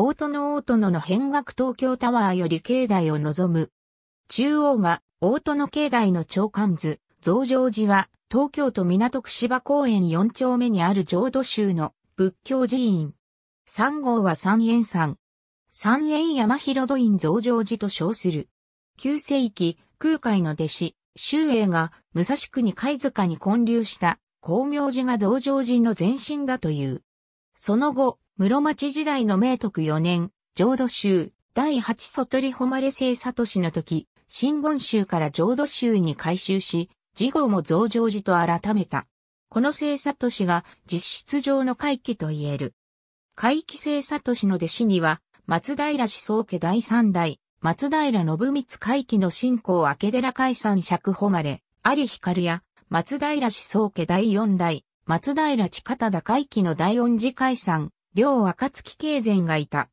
大殿大殿の変額東京タワーより境内を望む。中央が大殿境内の長官図、増上寺は東京都港区芝公園4丁目にある浄土宗の仏教寺院。3号は三円山。三円山広土院増上寺と称する。旧世紀、空海の弟子、周永が武蔵国貝塚に建立した光明寺が増上寺の前身だという。その後、室町時代の明徳4年、浄土宗、第八外里誉れ聖里氏の時、新言宗から浄土宗に改修し、事後も増上寺と改めた。この聖里氏が実質上の回帰と言える。回帰聖里氏の弟子には、松平氏宗家第三代、松平信光回帰の信仰明寺解山釈誉れ、有光や、松平氏宗家第四代、松平地方田回帰の大恩寺解山、両暁月慶前がいた。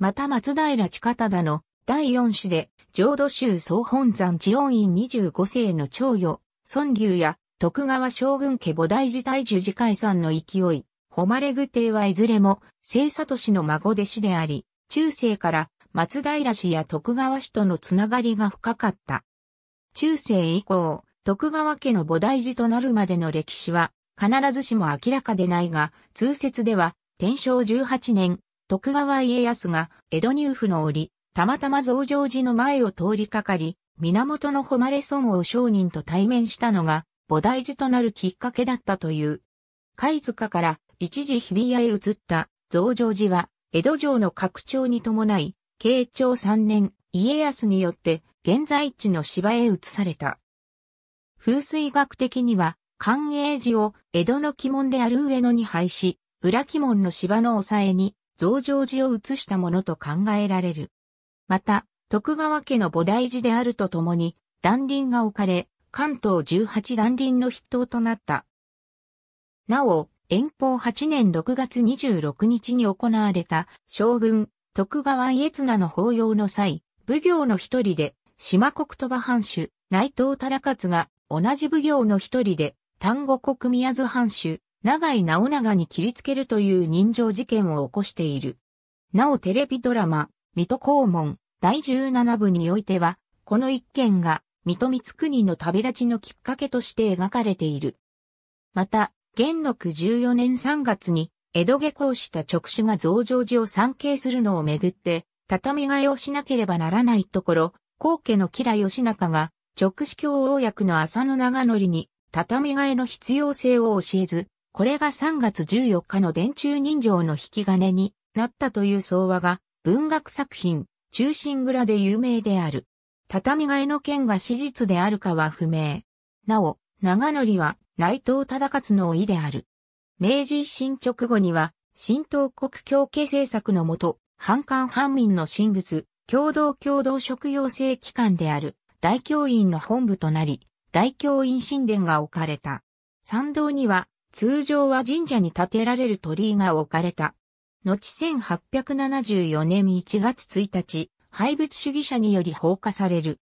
また松平近忠の第四子で、浄土宗総本山地音院二十五世の長女、孫牛や徳川将軍家母大寺大樹寺海さんの勢い、誉れ具帝はいずれも、聖里氏の孫弟子であり、中世から松平氏や徳川氏とのつながりが深かった。中世以降、徳川家の菩提寺となるまでの歴史は、必ずしも明らかでないが、通説では、天正18年、徳川家康が江戸入府の折、たまたま増上寺の前を通りかかり、源の誉れ孫を商人と対面したのが、菩提寺となるきっかけだったという。貝塚から一時日比谷へ移った増上寺は、江戸城の拡張に伴い、慶長3年、家康によって現在地の芝へ移された。風水学的には、寛永寺を江戸の鬼門である上野に廃し、裏鬼門の芝の抑えに増上寺を移したものと考えられる。また、徳川家の菩提寺であるとともに、断輪が置かれ、関東十八断輪の筆頭となった。なお、遠方八年六月二十六日に行われた将軍徳川家綱の法要の際、奉行の一人で島国鳥羽藩主内藤忠勝が同じ奉行の一人で丹後国宮津藩主長井直長に切りつけるという人情事件を起こしている。なおテレビドラマ、水戸黄門、第17部においては、この一件が、水戸光国の旅立ちのきっかけとして描かれている。また、元禄14年3月に、江戸下校した直主が増上寺を参詣するのをめぐって、畳替えをしなければならないところ、皇家の吉良義仲が、直司教王役の浅野長則に、畳替えの必要性を教えず、これが3月14日の電柱人情の引き金になったという相話が文学作品、中心蔵で有名である。畳替えの件が史実であるかは不明。なお、長則は内藤忠勝の意である。明治維新直後には、新東国協慶政策のもと、反韓反民の神仏、共同共同職養成機関である大教員の本部となり、大教員神殿が置かれた。参道には通常は神社に建てられる鳥居が置かれた。後1874年1月1日、廃仏主義者により放火される。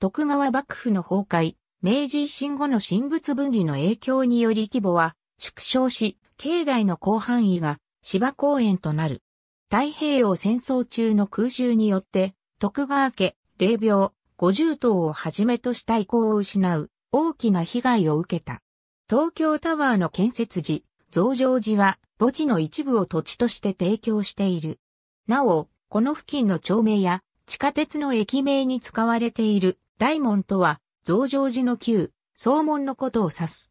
徳川幕府の崩壊、明治維新後の神仏分離の影響により規模は縮小し、境内の広範囲が芝公園となる。太平洋戦争中の空襲によって、徳川家、霊廟、五重塔をはじめとした遺構を失う、大きな被害を受けた。東京タワーの建設時、増上寺は墓地の一部を土地として提供している。なお、この付近の町名や地下鉄の駅名に使われている大門とは増上寺の旧総門のことを指す。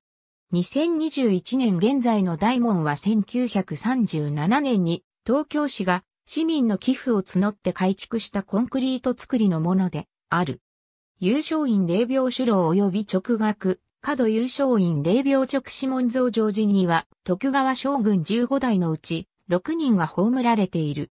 2021年現在の大門は1937年に東京市が市民の寄付を募って改築したコンクリート作りのものである。優勝院霊廟主楼及び直学、角優勝院霊廟直諮門増上寺には、徳川将軍15代のうち、6人が葬られている。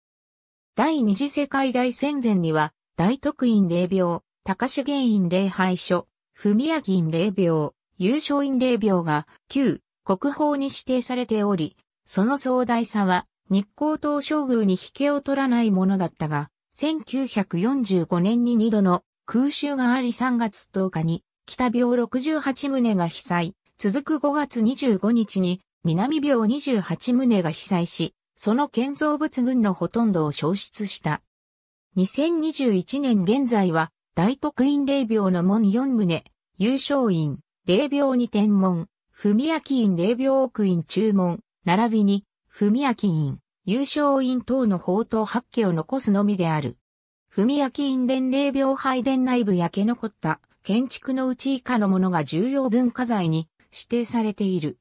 第二次世界大戦前には、大徳院霊廟、高志原院霊廃所、文明院霊廟、優勝院霊廟が、旧、国宝に指定されており、その壮大さは、日光東照宮に引けを取らないものだったが、1945年に2度の空襲があり3月10日に北病68棟が被災、続く5月25日に南病28棟が被災し、その建造物群のほとんどを消失した。2021年現在は、大徳院霊廟の門4棟、優勝院、霊廟に天門、文明院霊廟奥院中門、並びに、文明院、優勝院等の宝刀八家を残すのみである。文明院伝霊廟拝殿内部焼け残った建築のうち以下のものが重要文化財に指定されている。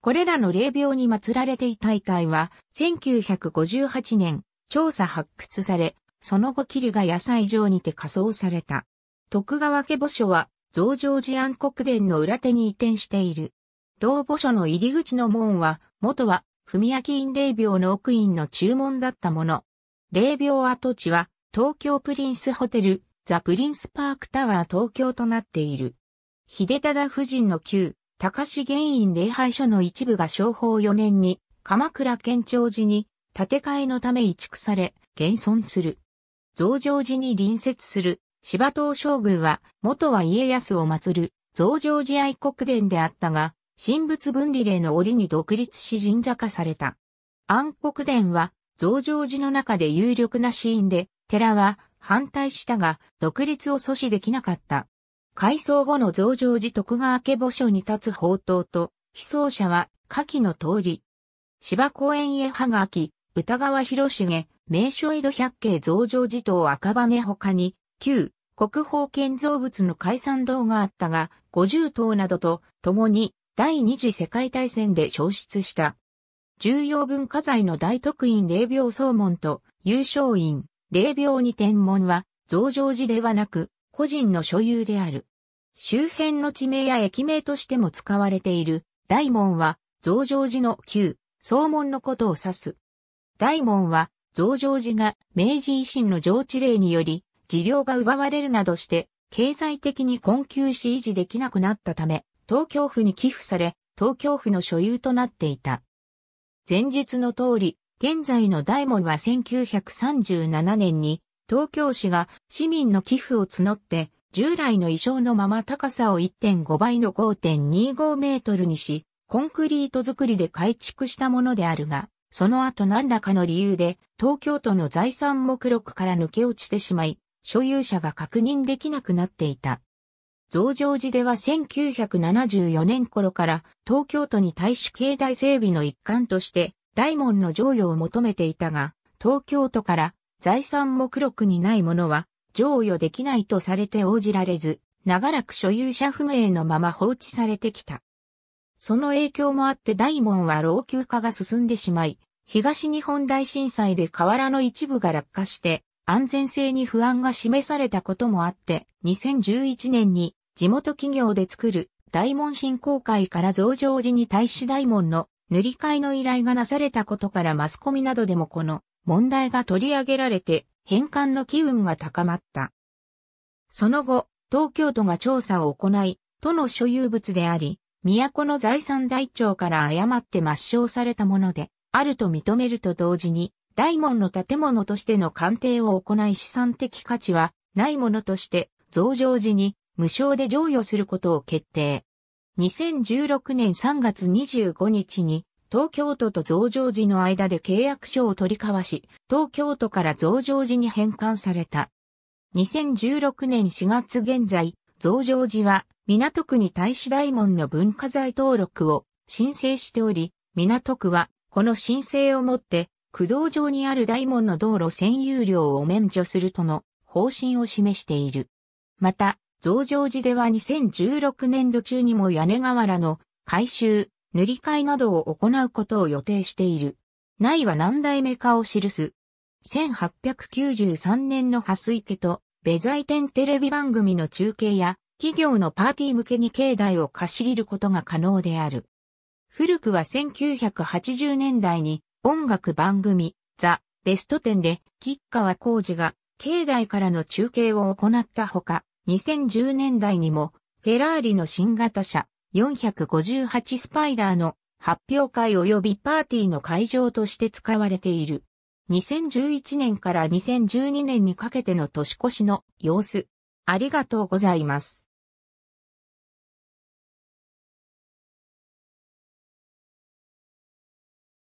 これらの霊廟に祀られていた遺体は、1958年、調査発掘され、その後霧が野菜場にて火葬された。徳川家墓所は、増上寺安国殿の裏手に移転している。同墓所の入り口の門は、元は、文明院霊廟の奥院の注文だったもの。霊廟跡地は、東京プリンスホテル、ザ・プリンスパークタワー東京となっている。秀忠夫人の旧、高志原院礼拝所の一部が昭法4年に、鎌倉県庁寺に建て替えのため移築され、現存する。増上寺に隣接する芝東将軍は、元は家康を祀る増上寺愛国殿であったが、神仏分離令の折に独立し神社化された。暗国殿は、増上寺の中で有力なシーンで、寺は反対したが、独立を阻止できなかった。改装後の増上寺徳川家墓所に立つ宝刀と、被葬者は下記の通り。芝公園へ葉がき。歌川広重、名所江戸百景増上寺と赤羽他に、旧国宝建造物の解散堂があったが、50棟などと共に第二次世界大戦で消失した。重要文化財の大徳院霊廟総門と優勝院、霊廟に天文は、増上寺ではなく、個人の所有である。周辺の地名や駅名としても使われている、大門は、増上寺の旧、総門のことを指す。大門は、増上寺が明治維新の上地令により、治療が奪われるなどして、経済的に困窮し維持できなくなったため、東京府に寄付され、東京府の所有となっていた。前述の通り、現在の大門は1937年に東京市が市民の寄付を募って従来の衣装のまま高さを1.5倍の5.25メートルにし、コンクリート作りで改築したものであるが、その後何らかの理由で東京都の財産目録から抜け落ちてしまい、所有者が確認できなくなっていた。増上寺では1974年頃から東京都に大使境内整備の一環として大門の譲与を求めていたが、東京都から財産目録にないものは譲与できないとされて応じられず、長らく所有者不明のまま放置されてきた。その影響もあって大門は老朽化が進んでしまい、東日本大震災で瓦の一部が落下して安全性に不安が示されたこともあって、2011年に地元企業で作る大門振興会から増上寺に大使大門の塗り替えの依頼がなされたことからマスコミなどでもこの問題が取り上げられて返還の機運が高まった。その後、東京都が調査を行い、都の所有物であり、都の財産台帳から誤って抹消されたもので、あると認めると同時に、大門の建物としての鑑定を行い資産的価値はないものとして、増上時に無償で譲与することを決定。2016年3月25日に東京都と増上寺の間で契約書を取り交わし、東京都から増上寺に返還された。2016年4月現在、増上寺は港区に大使大門の文化財登録を申請しており、港区はこの申請をもって駆動上にある大門の道路占有料を免除するとの方針を示している。また、増上寺では2016年度中にも屋根瓦の改修、塗り替えなどを行うことを予定している。内は何代目かを記す。1893年の蓮池と、ベザイテンテレビ番組の中継や、企業のパーティー向けに境内を貸し切ることが可能である。古くは1980年代に音楽番組ザ・ベスト10で吉川浩二が境内からの中継を行ったほか、2010年代にも、フェラーリの新型車、458スパイダーの発表会及びパーティーの会場として使われている。2011年から2012年にかけての年越しの様子。ありがとうございます。